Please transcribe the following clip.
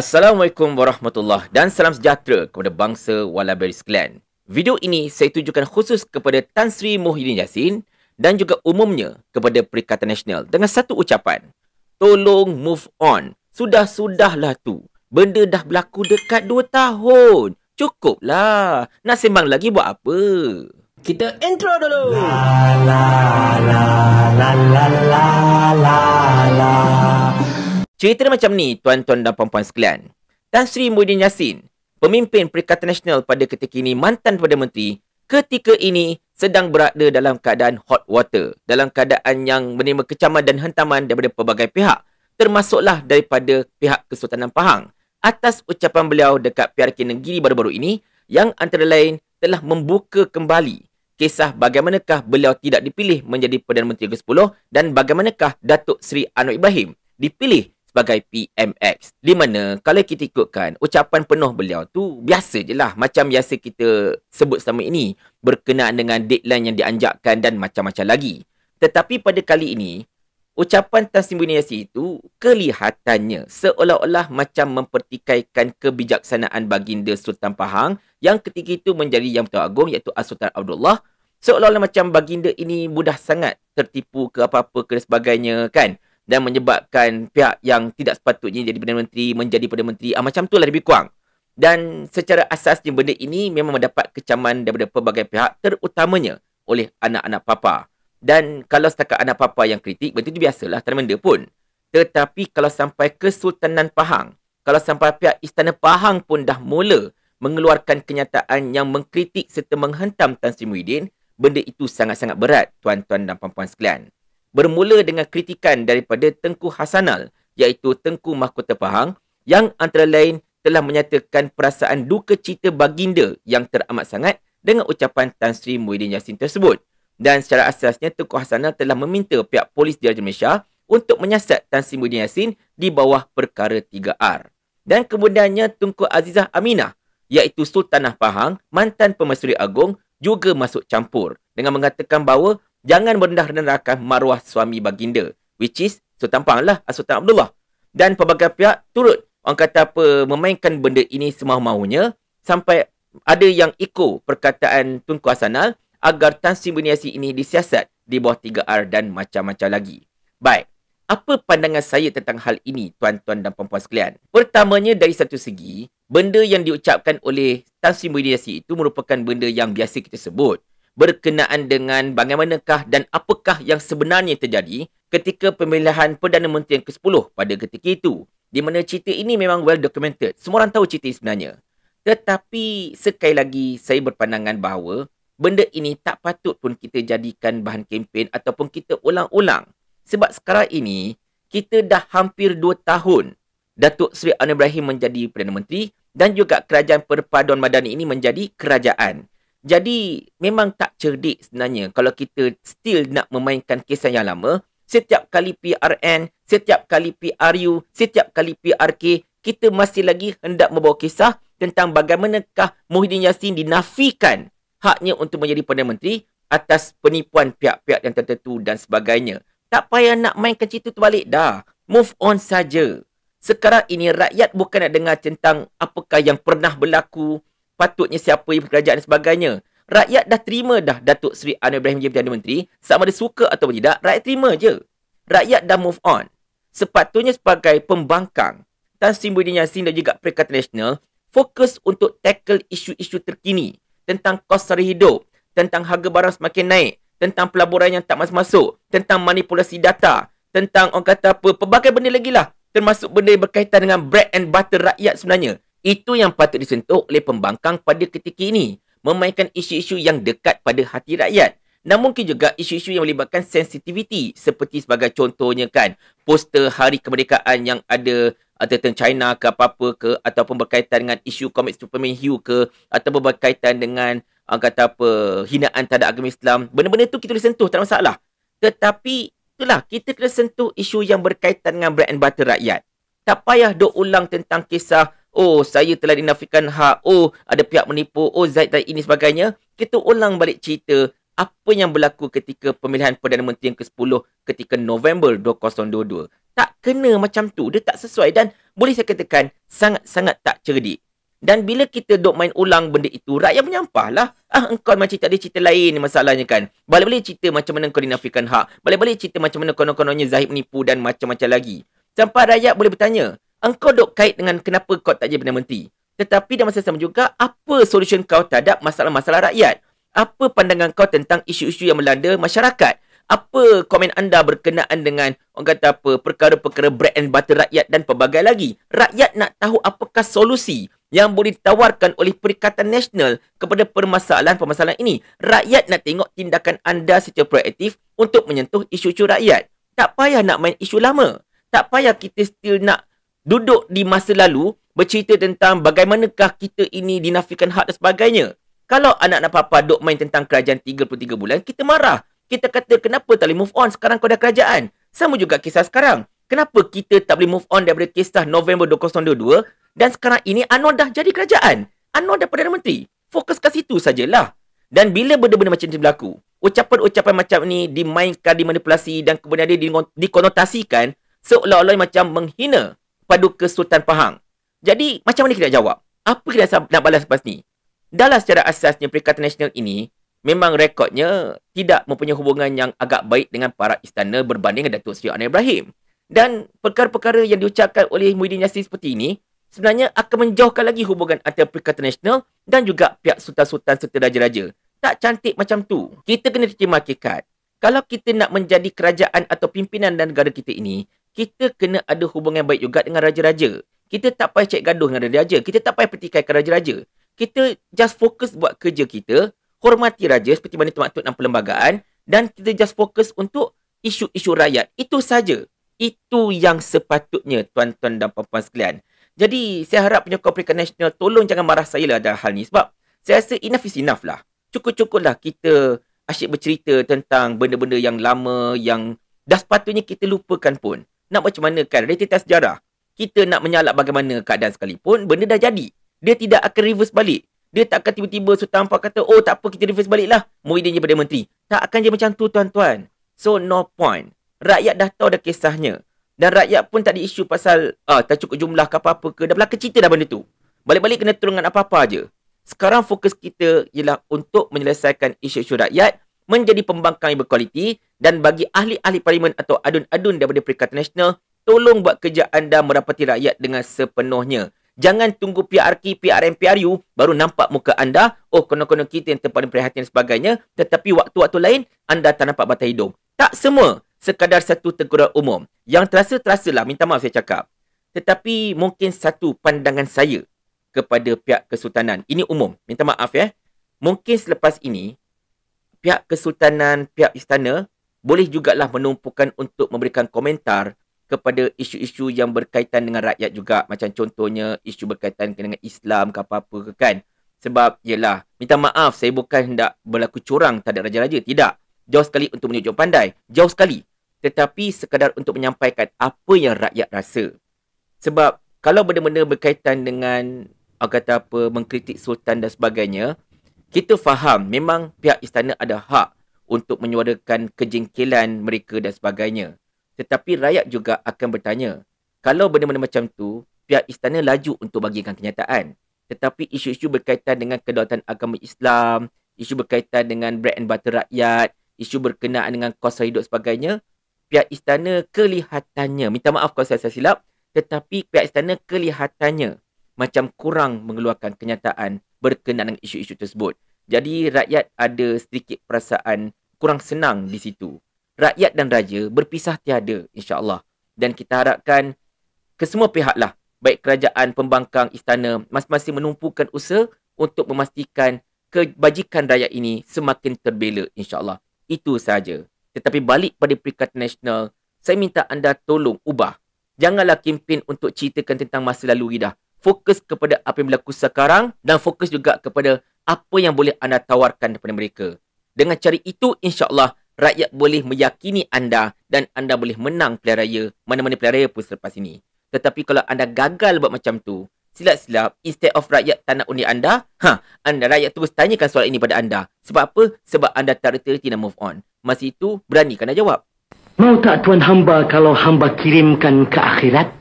Assalamualaikum warahmatullahi dan salam sejahtera kepada bangsa Wallaberries Clan. Video ini saya tunjukkan khusus kepada Tan Sri Muhyiddin Yassin dan juga umumnya kepada Perikatan Nasional dengan satu ucapan. Tolong move on. Sudah-sudahlah tu. Benda dah berlaku dekat 2 tahun. Cukuplah. Nak sembang lagi buat apa? Kita intro dulu. La la la la la la la. Cerita macam ni, tuan-tuan dan puan-puan sekalian. Tan Sri Muhyiddin Yassin, pemimpin Perikatan Nasional pada ketika ini mantan Perdana Menteri, ketika ini sedang berada dalam keadaan hot water, dalam keadaan yang menerima kecaman dan hentaman daripada pelbagai pihak, termasuklah daripada pihak Kesultanan Pahang atas ucapan beliau dekat PRK Negeri baru-baru ini yang antara lain telah membuka kembali kisah bagaimanakah beliau tidak dipilih menjadi Perdana Menteri ke-10 dan bagaimanakah Datuk Seri Anwar Ibrahim dipilih sebagai PMX. Di mana kalau kita ikutkan ucapan penuh beliau tu biasa je lah. Macam biasa kita sebut selama ini berkenaan dengan deadline yang dianjakkan dan macam-macam lagi. Tetapi pada kali ini, ucapan Tan Sri Buniasi itu kelihatannya seolah-olah macam mempertikaikan kebijaksanaan baginda Sultan Pahang yang ketika itu menjadi Yang Pertuan agung iaitu Sultan Abdullah seolah-olah macam baginda ini mudah sangat tertipu ke apa-apa ke sebagainya kan dan menyebabkan pihak yang tidak sepatutnya jadi Perdana Menteri menjadi Perdana Menteri. Ah, macam itulah lebih kurang. Dan secara asasnya benda ini memang mendapat kecaman daripada pelbagai pihak terutamanya oleh anak-anak papa. Dan kalau setakat anak papa yang kritik, benda itu biasalah tanda benda pun. Tetapi kalau sampai ke Sultanan Pahang, kalau sampai pihak Istana Pahang pun dah mula mengeluarkan kenyataan yang mengkritik serta menghentam Tan Sri Muhyiddin, benda itu sangat-sangat berat tuan-tuan dan puan-puan sekalian bermula dengan kritikan daripada Tengku Hasanal iaitu Tengku Mahkota Pahang yang antara lain telah menyatakan perasaan duka cita baginda yang teramat sangat dengan ucapan Tan Sri Muhyiddin Yassin tersebut. Dan secara asasnya, Tengku Hasanal telah meminta pihak polis di Diraja Malaysia untuk menyiasat Tan Sri Muhyiddin Yassin di bawah perkara 3R. Dan kemudiannya, Tengku Azizah Aminah iaitu Sultanah Pahang, mantan pemasuri Agong, juga masuk campur dengan mengatakan bahawa Jangan merendah-rendahkan maruah suami baginda. Which is Sultan Pang lah, ah, Sultan Abdullah. Dan pelbagai pihak turut. Orang kata apa, memainkan benda ini semau-maunya. Sampai ada yang eko perkataan Tunku Hassanal agar Tan Sri Buniasi ini disiasat di bawah 3R dan macam-macam lagi. Baik, apa pandangan saya tentang hal ini, tuan-tuan dan puan-puan sekalian? Pertamanya, dari satu segi, benda yang diucapkan oleh Tan Sri Buniasi itu merupakan benda yang biasa kita sebut berkenaan dengan bagaimanakah dan apakah yang sebenarnya terjadi ketika pemilihan Perdana Menteri yang ke-10 pada ketika itu. Di mana cerita ini memang well documented. Semua orang tahu cerita ini sebenarnya. Tetapi sekali lagi saya berpandangan bahawa benda ini tak patut pun kita jadikan bahan kempen ataupun kita ulang-ulang. Sebab sekarang ini kita dah hampir 2 tahun Datuk Seri Anwar Ibrahim menjadi Perdana Menteri dan juga Kerajaan Perpaduan Madani ini menjadi kerajaan. Jadi memang tak cerdik sebenarnya kalau kita still nak memainkan kesan yang lama. Setiap kali PRN, setiap kali PRU, setiap kali PRK, kita masih lagi hendak membawa kisah tentang bagaimanakah Muhyiddin Yassin dinafikan haknya untuk menjadi Perdana Menteri atas penipuan pihak-pihak yang tertentu dan sebagainya. Tak payah nak mainkan cerita terbalik dah. Move on saja. Sekarang ini rakyat bukan nak dengar tentang apakah yang pernah berlaku, patutnya siapa yang kerajaan dan sebagainya. Rakyat dah terima dah Datuk Seri Anwar Ibrahim menjadi Perdana Menteri. Sama ada suka atau tidak, rakyat terima je. Rakyat dah move on. Sepatutnya sebagai pembangkang, dan Sri Muhyiddin Yassin dan juga Perikatan Nasional fokus untuk tackle isu-isu terkini tentang kos sara hidup, tentang harga barang semakin naik, tentang pelaburan yang tak masuk-masuk, tentang manipulasi data, tentang orang kata apa, pelbagai benda lagi lah. Termasuk benda berkaitan dengan bread and butter rakyat sebenarnya. Itu yang patut disentuh oleh pembangkang pada ketika ini, memainkan isu-isu yang dekat pada hati rakyat. Namun mungkin juga isu-isu yang melibatkan sensitiviti seperti sebagai contohnya kan, poster Hari Kemerdekaan yang ada uh, tentang China ke apa-apa ke ataupun berkaitan dengan isu komik Superman Hugh ke ataupun berkaitan dengan uh, kata apa, hinaan terhadap agama Islam. Benar-benar tu kita boleh sentuh, tak ada masalah. Tetapi itulah, kita kena sentuh isu yang berkaitan dengan bread and butter rakyat. Tak payah duk ulang tentang kisah Oh, saya telah dinafikan hak. Oh, ada pihak menipu. Oh, Zaid tak ini sebagainya. Kita ulang balik cerita apa yang berlaku ketika pemilihan Perdana Menteri yang ke-10 ketika November 2022. Tak kena macam tu. Dia tak sesuai dan boleh saya katakan sangat-sangat tak cerdik. Dan bila kita dok main ulang benda itu, rakyat menyampah lah. Ah, engkau macam cerita ada cerita lain masalahnya kan. Balik-balik cerita macam mana kau dinafikan hak. Balik-balik cerita macam mana konon-kononnya Zahid menipu dan macam-macam lagi. Sampai rakyat boleh bertanya, engkau dok kait dengan kenapa kau tak jadi Perdana Menteri. Tetapi dalam masa sama juga, apa solution kau terhadap masalah-masalah rakyat? Apa pandangan kau tentang isu-isu yang melanda masyarakat? Apa komen anda berkenaan dengan orang kata apa perkara-perkara bread and butter rakyat dan pelbagai lagi? Rakyat nak tahu apakah solusi yang boleh ditawarkan oleh Perikatan Nasional kepada permasalahan-permasalahan ini. Rakyat nak tengok tindakan anda secara proaktif untuk menyentuh isu-isu rakyat. Tak payah nak main isu lama. Tak payah kita still nak duduk di masa lalu bercerita tentang bagaimanakah kita ini dinafikan hak dan sebagainya. Kalau anak-anak papa duk main tentang kerajaan 33 bulan, kita marah. Kita kata kenapa tak boleh move on sekarang kau dah kerajaan. Sama juga kisah sekarang. Kenapa kita tak boleh move on daripada kisah November 2022 dan sekarang ini Anwar dah jadi kerajaan. Anwar dah Perdana Menteri. Fokus kat situ sajalah. Dan bila benda-benda macam ni berlaku, ucapan-ucapan macam ni dimainkan, dimanipulasi dan kemudian dia dikonotasikan seolah-olah macam menghina. Paduka Sultan Pahang. Jadi, macam mana kita nak jawab? Apa kita nak balas lepas ni? Dalam secara asasnya Perikatan Nasional ini memang rekodnya tidak mempunyai hubungan yang agak baik dengan para istana berbanding dengan Datuk Seri Anwar Ibrahim. Dan perkara-perkara yang diucapkan oleh Muhyiddin Yassin seperti ini sebenarnya akan menjauhkan lagi hubungan antara Perikatan Nasional dan juga pihak sultan-sultan serta raja-raja. Tak cantik macam tu. Kita kena terima hakikat. Kalau kita nak menjadi kerajaan atau pimpinan dan negara kita ini, kita kena ada hubungan baik juga dengan raja-raja. Kita tak payah cek gaduh dengan raja-raja. Kita tak payah pertikaikan raja-raja. Kita just fokus buat kerja kita, hormati raja seperti mana termaktub dalam perlembagaan dan kita just fokus untuk isu-isu rakyat. Itu saja. Itu yang sepatutnya tuan-tuan dan puan-puan sekalian. Jadi, saya harap penyokong Perikatan Nasional tolong jangan marah saya lah dalam hal ni. Sebab saya rasa enough is enough lah. Cukup-cukup lah kita asyik bercerita tentang benda-benda yang lama, yang dah sepatutnya kita lupakan pun nak macam mana kan retita sejarah. Kita nak menyalak bagaimana keadaan sekalipun, benda dah jadi. Dia tidak akan reverse balik. Dia tak akan tiba-tiba Sultan Ampar kata, oh tak apa kita reverse baliklah. Muhyiddin jadi Perdana Menteri. Tak akan jadi macam tu tuan-tuan. So no point. Rakyat dah tahu dah kisahnya. Dan rakyat pun tak ada isu pasal ah, tak cukup jumlah ke apa-apa ke. Dah belakang cerita dah benda tu. Balik-balik kena turunkan apa-apa aja. Sekarang fokus kita ialah untuk menyelesaikan isu-isu rakyat menjadi pembangkang yang berkualiti dan bagi ahli-ahli parlimen atau adun-adun daripada Perikatan Nasional, tolong buat kerja anda merapati rakyat dengan sepenuhnya. Jangan tunggu PRK, PRM, PRU baru nampak muka anda. Oh, kena-kena kita yang terpandang perhatian sebagainya. Tetapi waktu-waktu lain, anda tak nampak batas hidung. Tak semua sekadar satu teguran umum. Yang terasa-terasalah, minta maaf saya cakap. Tetapi mungkin satu pandangan saya kepada pihak kesultanan. Ini umum, minta maaf ya. Mungkin selepas ini, pihak kesultanan, pihak istana boleh jugalah menumpukan untuk memberikan komentar kepada isu-isu yang berkaitan dengan rakyat juga. Macam contohnya isu berkaitan dengan Islam ke apa-apa ke kan. Sebab ialah, minta maaf saya bukan hendak berlaku curang terhadap raja-raja. Tidak. Jauh sekali untuk menunjuk pandai. Jauh sekali. Tetapi sekadar untuk menyampaikan apa yang rakyat rasa. Sebab kalau benda-benda berkaitan dengan, kata apa, mengkritik Sultan dan sebagainya, kita faham memang pihak istana ada hak untuk menyuarakan kejengkelan mereka dan sebagainya. Tetapi rakyat juga akan bertanya, kalau benda-benda macam tu, pihak istana laju untuk bagikan kenyataan. Tetapi isu-isu berkaitan dengan kedaulatan agama Islam, isu berkaitan dengan bread and butter rakyat, isu berkenaan dengan kos hidup sebagainya, pihak istana kelihatannya, minta maaf kalau saya, saya silap, tetapi pihak istana kelihatannya macam kurang mengeluarkan kenyataan berkenaan dengan isu-isu tersebut. Jadi rakyat ada sedikit perasaan kurang senang di situ. Rakyat dan raja berpisah tiada insya-Allah dan kita harapkan kesemua pihaklah baik kerajaan, pembangkang, istana masing-masing menumpukan usaha untuk memastikan kebajikan rakyat ini semakin terbela insya-Allah. Itu saja. Tetapi balik pada peringkat nasional, saya minta anda tolong ubah. Janganlah kempen untuk ceritakan tentang masa lalu dah fokus kepada apa yang berlaku sekarang dan fokus juga kepada apa yang boleh anda tawarkan kepada mereka. Dengan cara itu, insyaAllah, rakyat boleh meyakini anda dan anda boleh menang pilihan raya mana-mana pilihan raya pun selepas ini. Tetapi kalau anda gagal buat macam tu, silap-silap, instead of rakyat tak nak undi anda, ha, anda rakyat terus tanyakan soalan ini pada anda. Sebab apa? Sebab anda tak reti-reti nak move on. Masih itu, beranikan anda jawab. Mau tak Tuan Hamba kalau hamba kirimkan ke akhirat?